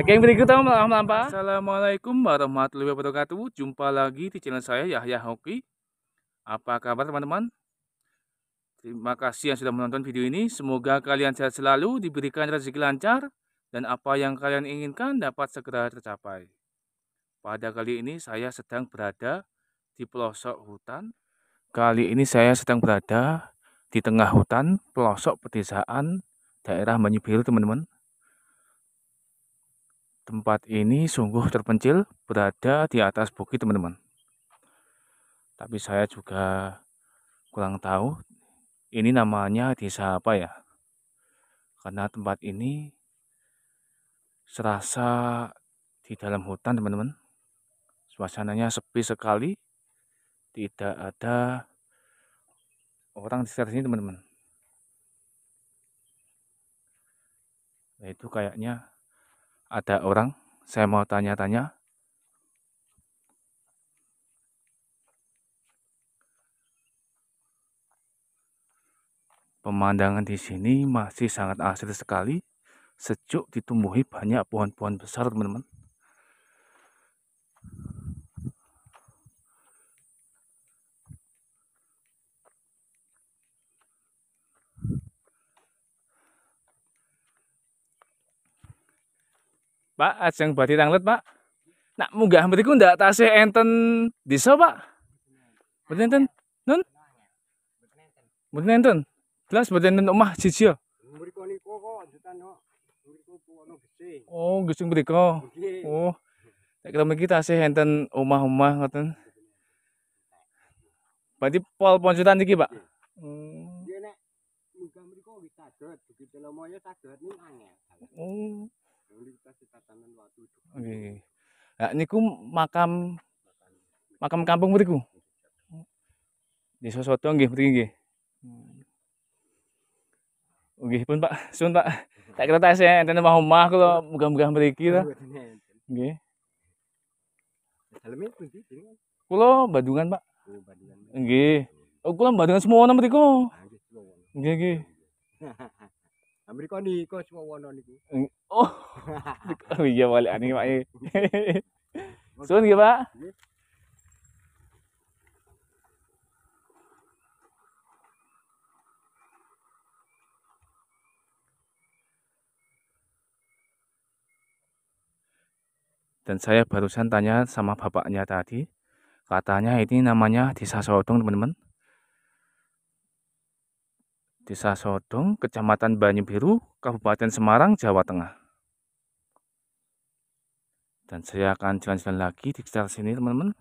Oke, yang berikutnya Assalamualaikum warahmatullahi wabarakatuh. Jumpa lagi di channel saya Yahya Hoki. Apa kabar teman-teman? Terima kasih yang sudah menonton video ini. Semoga kalian sehat selalu, diberikan rezeki lancar, dan apa yang kalian inginkan dapat segera tercapai. Pada kali ini saya sedang berada di pelosok hutan. Kali ini saya sedang berada di tengah hutan pelosok pedesaan daerah Manyubiru teman-teman. Tempat ini sungguh terpencil, berada di atas bukit teman-teman. Tapi saya juga kurang tahu ini namanya desa apa ya. Karena tempat ini serasa di dalam hutan teman-teman. Suasananya sepi sekali, tidak ada orang di sekitar sini teman-teman. Nah, itu kayaknya ada orang, saya mau tanya-tanya. Pemandangan di sini masih sangat asri sekali, sejuk ditumbuhi banyak pohon-pohon besar, teman-teman. Pak, ajeng badhe tanglet, Pak. Nak munggah mriku ndak tasih enten desa, Pak. Mboten enten. Nun. Mboten enten. Jelas mboten enten omah siji ya? Mriku niku kok jutan kok. Mriku ono gesing. Oh, gesing mriku. Oh. Nek kita mriki tasih enten omah-omah ngoten. Berarti pol poncutan iki, Pak. Hmm. Nggih nek munggah mriku nggih saged, begitu lomoyo saged ning angel. Oh. Nggih. ini niku makam makam kampung mriku. Desa Soto nggih mriki nggih. Hmm. Nggih pun Pak, sun Pak. Tak kira tak saya enten mah omah kula muga-muga mriki to. Nggih. Daleme pundi jenengan? Kula oh, Bandungan, Pak. Nggih. Oh, kula Bandungan nama mriku. Ah, nggih, nggih. Amerika oh. kau semua wono niku. Oh. oh iya balik aneh Pak. Sun nggih Pak? Dan saya barusan tanya sama bapaknya tadi, katanya ini namanya desa Sodong teman-teman. Desa Sodong, Kecamatan Banyu Biru, Kabupaten Semarang, Jawa Tengah. Dan saya akan jalan-jalan lagi di sekitar sini teman-teman.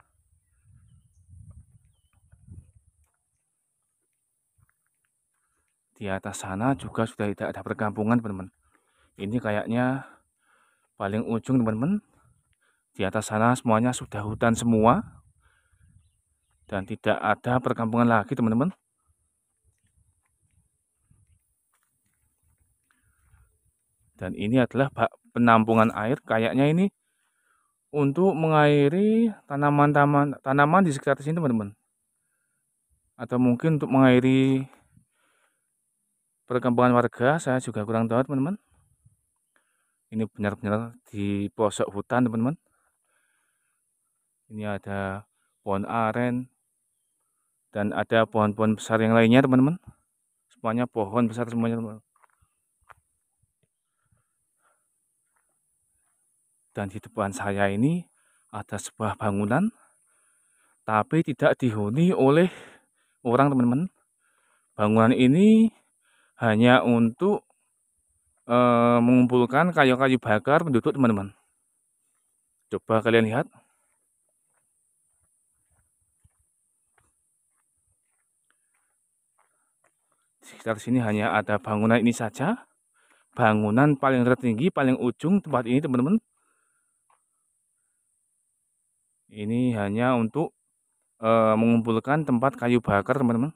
Di atas sana juga sudah tidak ada perkampungan teman-teman. Ini kayaknya paling ujung teman-teman. Di atas sana semuanya sudah hutan semua. Dan tidak ada perkampungan lagi teman-teman. Dan ini adalah bak penampungan air. Kayaknya ini untuk mengairi tanaman-tanaman tanaman di sekitar sini teman-teman. Atau mungkin untuk mengairi perkembangan warga, saya juga kurang tahu teman-teman. Ini benar-benar di pelosok hutan teman-teman. Ini ada pohon aren dan ada pohon-pohon besar yang lainnya teman-teman. Semuanya pohon besar semuanya teman-teman. Dan di depan saya ini ada sebuah bangunan tapi tidak dihuni oleh orang teman-teman. Bangunan ini hanya untuk e, mengumpulkan kayu-kayu bakar penduduk teman-teman. Coba kalian lihat. Di sekitar sini hanya ada bangunan ini saja. Bangunan paling tertinggi, paling ujung tempat ini teman-teman ini hanya untuk e, mengumpulkan tempat kayu bakar, teman-teman.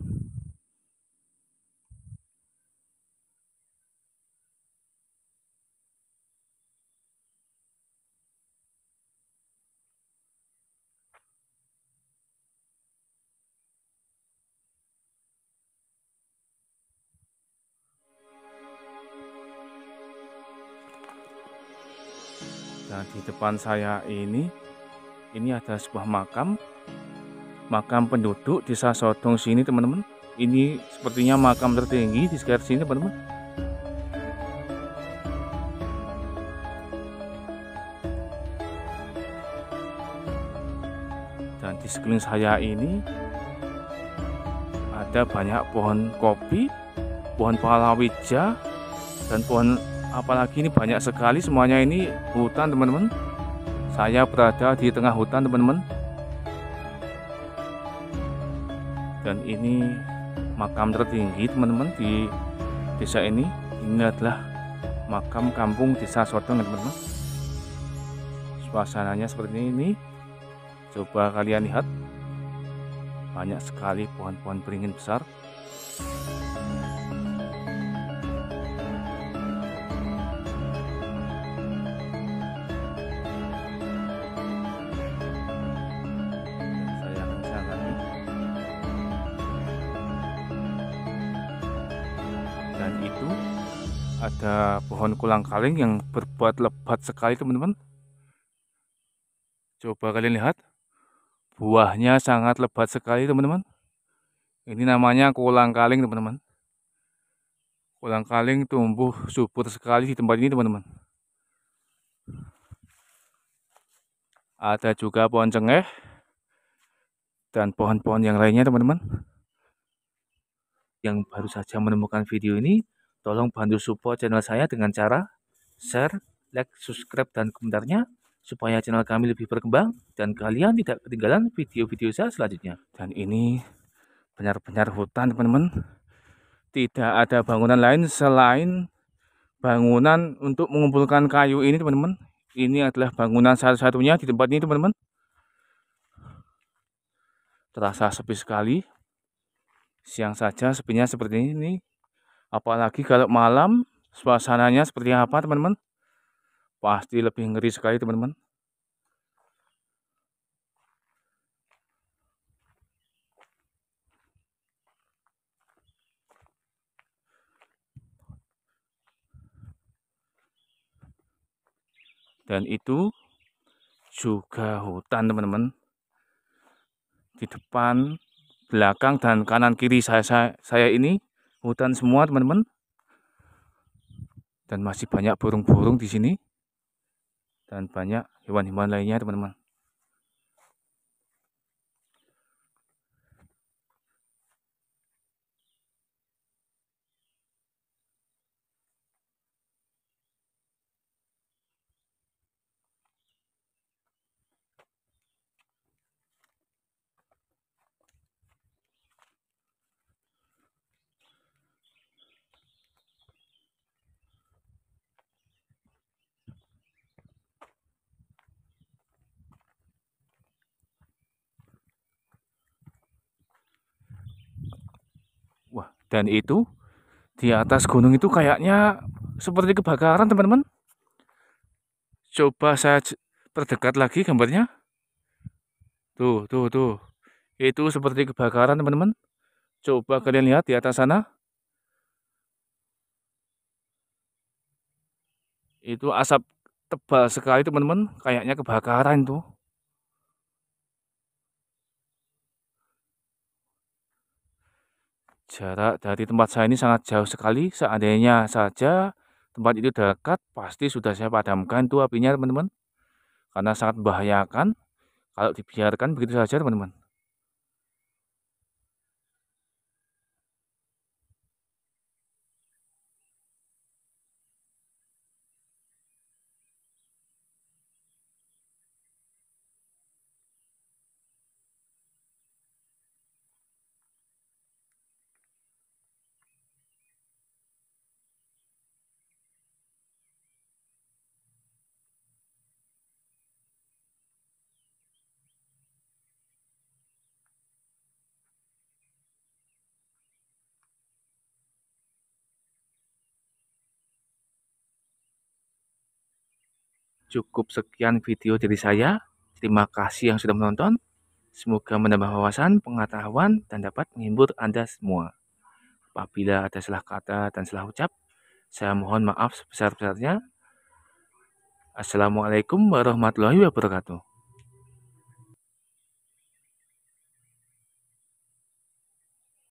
Nah, di depan saya ini ini ada sebuah makam. Makam penduduk desa Sodong sini teman-teman. Ini sepertinya makam tertinggi di sekitar sini teman-teman. Dan di sekeliling saya ini ada banyak pohon kopi, pohon palawija, dan pohon apalagi ini banyak sekali semuanya ini hutan teman-teman. Saya berada di tengah hutan teman-teman Dan ini makam tertinggi teman-teman di desa ini Ini adalah makam kampung desa Sodong teman-teman Suasananya seperti ini Coba kalian lihat Banyak sekali pohon-pohon beringin besar ada pohon kulang kaling yang berbuat lebat sekali teman-teman coba kalian lihat buahnya sangat lebat sekali teman-teman ini namanya kulang kaling teman-teman kulang kaling tumbuh subur sekali di tempat ini teman-teman ada juga pohon cengkeh dan pohon-pohon yang lainnya teman-teman yang baru saja menemukan video ini Tolong bantu support channel saya dengan cara share, like, subscribe, dan komentarnya supaya channel kami lebih berkembang dan kalian tidak ketinggalan video-video saya selanjutnya. Dan ini benar-benar hutan teman-teman. Tidak ada bangunan lain selain bangunan untuk mengumpulkan kayu ini teman-teman. Ini adalah bangunan satu-satunya di tempat ini teman-teman. Terasa sepi sekali. Siang saja sepinya seperti ini. Apalagi kalau malam suasananya seperti apa teman-teman? Pasti lebih ngeri sekali teman-teman. Dan itu juga hutan teman-teman di depan belakang dan kanan kiri saya saya, saya ini hutan semua teman-teman dan masih banyak burung-burung di sini dan banyak hewan-hewan lainnya teman-teman Dan itu di atas gunung itu kayaknya seperti kebakaran teman-teman. Coba saya perdekat lagi gambarnya. Tuh, tuh, tuh. Itu seperti kebakaran teman-teman. Coba kalian lihat di atas sana. Itu asap tebal sekali teman-teman. Kayaknya kebakaran tuh. Jarak dari tempat saya ini sangat jauh sekali. Seandainya saja tempat itu dekat, pasti sudah saya padamkan tuh apinya, teman-teman. Karena sangat membahayakan kalau dibiarkan begitu saja, teman-teman. Cukup sekian video dari saya. Terima kasih yang sudah menonton. Semoga menambah wawasan, pengetahuan, dan dapat menghibur Anda semua. Apabila ada salah kata dan salah ucap, saya mohon maaf sebesar-besarnya. Assalamualaikum warahmatullahi wabarakatuh.